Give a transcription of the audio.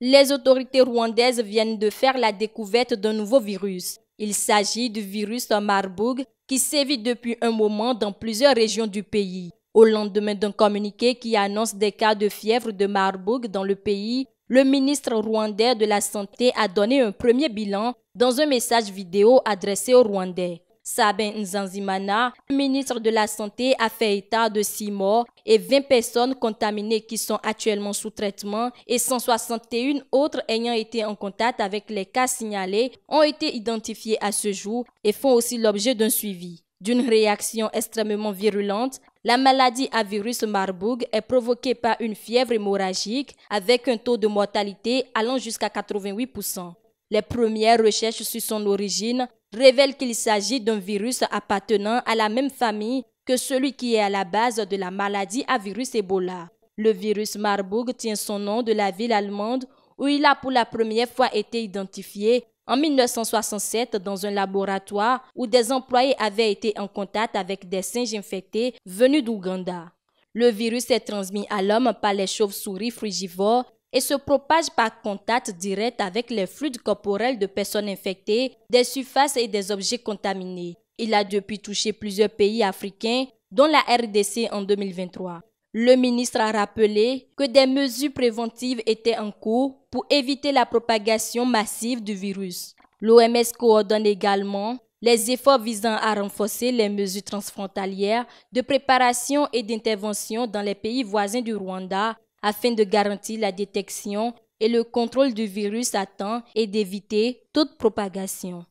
Les autorités rwandaises viennent de faire la découverte d'un nouveau virus. Il s'agit du virus Marburg qui sévit depuis un moment dans plusieurs régions du pays. Au lendemain d'un communiqué qui annonce des cas de fièvre de Marburg dans le pays, le ministre rwandais de la Santé a donné un premier bilan dans un message vidéo adressé aux Rwandais. Sabin Nzanzimana, ministre de la Santé, a fait état de 6 morts et 20 personnes contaminées qui sont actuellement sous traitement et 161 autres ayant été en contact avec les cas signalés ont été identifiés à ce jour et font aussi l'objet d'un suivi. D'une réaction extrêmement virulente, la maladie à virus Marburg est provoquée par une fièvre hémorragique avec un taux de mortalité allant jusqu'à 88%. Les premières recherches sur son origine révèle qu'il s'agit d'un virus appartenant à la même famille que celui qui est à la base de la maladie à virus Ebola. Le virus Marburg tient son nom de la ville allemande où il a pour la première fois été identifié en 1967 dans un laboratoire où des employés avaient été en contact avec des singes infectés venus d'Ouganda. Le virus est transmis à l'homme par les chauves-souris frugivores et se propage par contact direct avec les fluides corporels de personnes infectées, des surfaces et des objets contaminés. Il a depuis touché plusieurs pays africains, dont la RDC en 2023. Le ministre a rappelé que des mesures préventives étaient en cours pour éviter la propagation massive du virus. L'OMS coordonne également les efforts visant à renforcer les mesures transfrontalières de préparation et d'intervention dans les pays voisins du Rwanda afin de garantir la détection et le contrôle du virus à temps et d'éviter toute propagation.